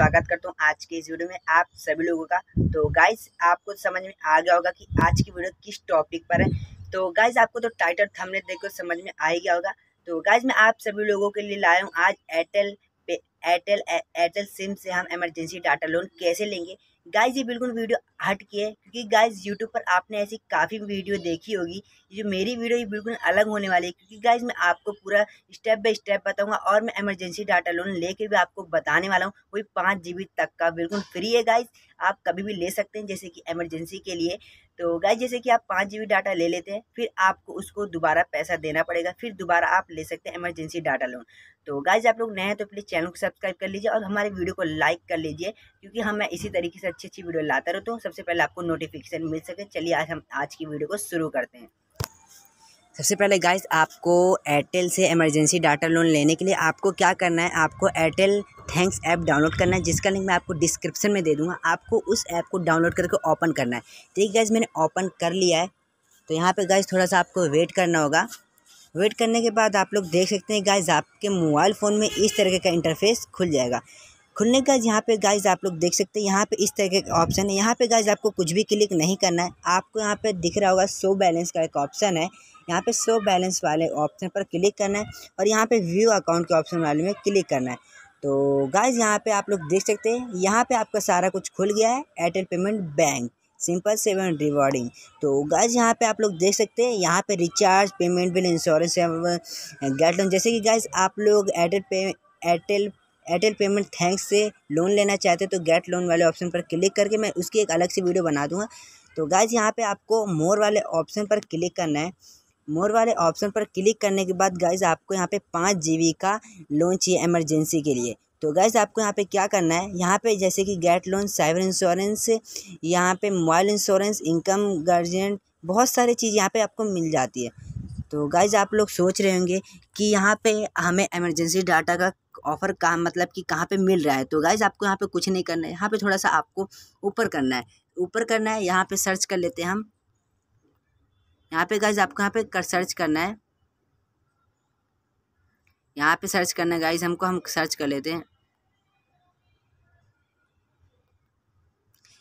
स्वागत करता हूँ आज के इस वीडियो में आप सभी लोगों का तो गाइज आपको तो समझ में आ गया होगा कि आज की वीडियो किस टॉपिक पर है तो गाइज आपको तो टाइटल थमने देखकर समझ में आ गया होगा तो गाइज मैं आप सभी लोगों के लिए लाया हूँ आज एयरटेल पे एयरटेल एयरटेल सिम से हम इमरजेंसी डाटा लोन कैसे लेंगे गाइज ये बिल्कुल वीडियो हट की है क्योंकि गाइज यूट्यूब पर आपने ऐसी काफ़ी वीडियो देखी होगी जो मेरी वीडियो ये बिल्कुल अलग होने वाली है क्योंकि गाइज मैं आपको पूरा स्टेप बाय स्टेप बताऊंगा और मैं इमरजेंसी डाटा लोन लेके भी आपको बताने वाला हूँ वही पाँच जी तक का बिल्कुल फ्री है गाइज आप कभी भी ले सकते हैं जैसे कि एमरजेंसी के लिए तो गाय जैसे कि आप पाँच जी डाटा ले लेते हैं फिर आपको उसको दोबारा पैसा देना पड़ेगा फिर दोबारा आप ले सकते हैं इमरजेंसी डाटा लोन तो गाय आप लोग नए हैं तो प्लीज़ चैनल को सब्सक्राइब कर लीजिए और हमारे वीडियो को लाइक कर लीजिए क्योंकि हम मैं इसी तरीके से अच्छी अच्छी वीडियो लाता रहता हूँ सबसे पहले आपको नोटिफिकेशन मिल सके चलिए आज हम आज की वीडियो को शुरू करते हैं सबसे पहले गाइस आपको एयरटेल से इमरजेंसी डाटा लोन लेने के लिए आपको क्या करना है आपको एयरटेल थैंक्स ऐप डाउनलोड करना है जिसका लिंक मैं आपको डिस्क्रिप्शन में दे दूंगा आपको उस ऐप को डाउनलोड करके ओपन करना है ठीक गाइस मैंने ओपन कर लिया है तो यहाँ पे गाइस थोड़ा सा आपको वेट करना होगा वेट करने के बाद आप लोग देख सकते हैं गाइज़ आपके मोबाइल फ़ोन में इस तरीके का इंटरफेस खुल जाएगा खुलने का यहाँ पे गाइज आप लोग देख सकते हैं यहाँ पे इस तरह का ऑप्शन है यहाँ पे गाइज आपको कुछ भी क्लिक नहीं करना है आपको यहाँ पे दिख रहा होगा सो बैलेंस का एक ऑप्शन है यहाँ पे सो बैलेंस वाले ऑप्शन पर क्लिक करना है और यहाँ पे व्यू अकाउंट के ऑप्शन वाले में क्लिक करना है तो गाइज यहाँ पे आप लोग देख सकते हैं यहाँ पे आपका सारा कुछ खुल गया है Airtel payment bank simple seven rewarding तो गाइज यहाँ पे आप लोग देख सकते हैं यहाँ पे recharge payment bill insurance get loan जैसे कि गाइज आप लोग एयरटेल पे एयरटेल एयरटेल पेमेंट थैंक्स से लोन लेना चाहते हैं तो गेट लोन वाले ऑप्शन पर क्लिक करके मैं उसकी एक अलग से वीडियो बना दूंगा तो गाइज यहाँ पे आपको मोर वाले ऑप्शन पर क्लिक करना है मोर वाले ऑप्शन पर क्लिक करने के बाद गाइज आपको यहाँ पे पाँच जी का लोन चाहिए एमरजेंसी के लिए तो गाइज आपको यहाँ पे क्या करना है यहाँ पे जैसे कि गैट लोन साइबर इंश्योरेंस यहाँ पे मोबाइल इंश्योरेंस इनकम गार्जियन बहुत सारी चीज़ यहाँ पे आपको मिल जाती है तो गाइज आप लोग सोच रहे होंगे कि यहाँ पे हमें एमरजेंसी डाटा का ऑफ़र कहाँ मतलब कि कहाँ पे मिल रहा है तो गाइज आपको यहाँ पे कुछ नहीं करना है यहाँ पे थोड़ा सा आपको ऊपर करना है ऊपर करना है यहाँ पे सर्च कर लेते हैं हम यहाँ पे गाइज आपको यहाँ पे कर सर्च करना है यहाँ पे सर्च करना है गाइज हमको हम सर्च कर लेते हैं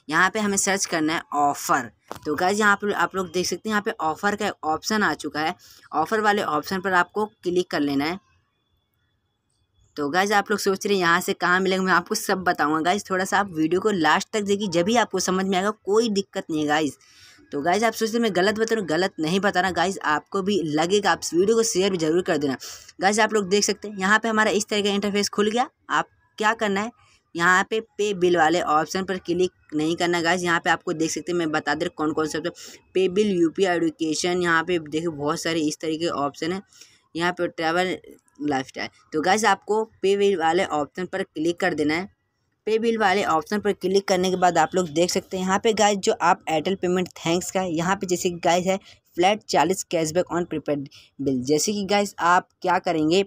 यहाँ पे हमें सर्च करना है ऑफ़र तो गाइज यहाँ पर आप लोग देख सकते हैं यहाँ पे ऑफ़र का ऑप्शन आ चुका है ऑफ़र वाले ऑप्शन पर आपको क्लिक कर लेना है तो गाइज आप लोग सोच रहे हैं यहाँ से कहाँ मिलेगा मैं आपको सब बताऊँगा गाइज थोड़ा सा आप वीडियो को लास्ट तक देखिए जब भी आपको समझ में आएगा कोई दिक्कत नहीं है गाइज तो गाइज आप सोचते मैं गलत बता रहा हूँ गलत नहीं बता रहा गाइज आपको भी लगेगा आप वीडियो को शेयर भी जरूर कर देना गाइज आप लोग देख सकते हैं यहाँ पर हमारा इस तरह का इंटरफेस खुल गया आप क्या करना है यहाँ पे पे बिल वाले ऑप्शन पर क्लिक नहीं करना गाइज यहाँ पे आपको देख सकते हैं मैं बता दे रहा कौन कौन से ऑप्शन पे बिल यूपी एडुकेशन यहाँ पे देखो बहुत सारे इस तरीके के ऑप्शन है यहाँ पे ट्रैवल लाइफस्टाइल तो गाइज आपको पे बिल वाले ऑप्शन पर क्लिक कर देना है पे बिल वाले ऑप्शन पर क्लिक करने के बाद आप लोग देख सकते हैं यहाँ पे गाइज जो आप एयरटेल पेमेंट थैंक्स का है यहाँ पे जैसे कि गाइज है फ्लैट चालीस कैशबैक ऑन प्रीपेड बिल जैसे कि गाइज आप क्या करेंगे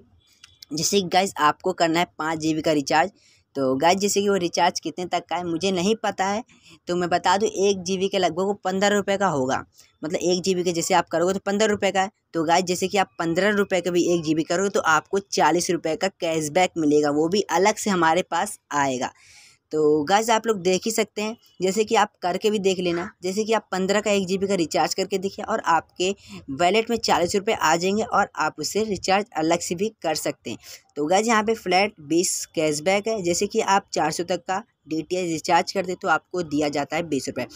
जैसे कि गाइज आपको करना है पाँच जी का रिचार्ज तो गाय जैसे कि वो रिचार्ज कितने तक का है मुझे नहीं पता है तो मैं बता दूँ एक जी बी के लगभग वो पंद्रह रुपये का होगा मतलब एक जी बी के जैसे आप करोगे तो पंद्रह रुपये का है तो गाय जैसे कि आप पंद्रह रुपये का भी एक जी बी करोगे तो आपको चालीस रुपये का कैशबैक मिलेगा वो भी अलग से हमारे पास आएगा तो गैस आप लोग देख ही सकते हैं जैसे कि आप करके भी देख लेना जैसे कि आप पंद्रह का एक जी का रिचार्ज करके देखिए और आपके वैलेट में चालीस रुपये आ जाएंगे और आप उसे रिचार्ज अलग से भी कर सकते हैं तो गैस यहाँ पे फ्लैट बीस कैशबैक है जैसे कि आप चार सौ तक का डी टी रिचार्ज दे तो आपको दिया जाता है बीस रुपये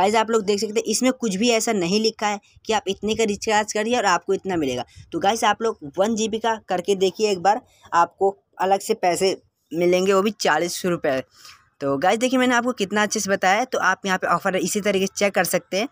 गाइज आप लोग देख सकते हैं इसमें कुछ भी ऐसा नहीं लिखा है कि आप इतने का रिचार्ज करिए और आपको इतना मिलेगा तो गाइज आप लोग वन जी का करके देखिए एक बार आपको अलग से पैसे मिलेंगे वो भी चालीस रुपये तो गाइज देखिए मैंने आपको कितना अच्छे से बताया तो आप यहाँ पे ऑफर इसी तरीके से चेक कर सकते हैं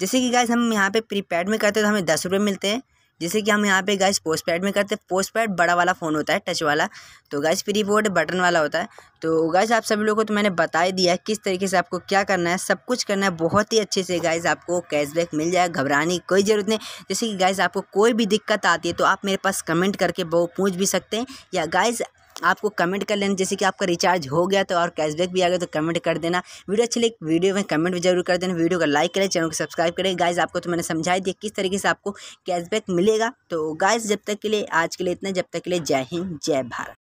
जैसे कि गाइज हम यहाँ पे प्रीपेड में करते हैं तो हमें दस रुपये मिलते हैं जैसे कि हम यहाँ पे गाइस पोस्ट पैड में करते हैं पोस्ट पैड बड़ा वाला फ़ोन होता है टच वाला तो गाइस प्री बोर्ड बटन वाला होता है तो गाइस आप सभी लोगों को तो मैंने बता ही दिया किस तरीके से आपको क्या करना है सब कुछ करना है बहुत ही अच्छे से गाइस आपको कैशबैक मिल जाएगा घबराने की कोई ज़रूरत नहीं जैसे कि गाइज आपको कोई भी दिक्कत आती है तो आप मेरे पास कमेंट करके वो पूछ भी सकते हैं या गाइज आपको कमेंट कर लेना जैसे कि आपका रिचार्ज हो गया तो और कैशबैक भी आ गया तो कमेंट कर देना वीडियो अच्छी लगी वीडियो में कमेंट भी जरूर कर देना वीडियो को लाइक करें चैनल को सब्सक्राइब करें गाइज आपको तो मैंने समझाई दिया किस तरीके से आपको कैशबैक मिलेगा तो गाइज जब तक के लिए आज के लिए इतना जब तक के लिए जय हिंद जय भारत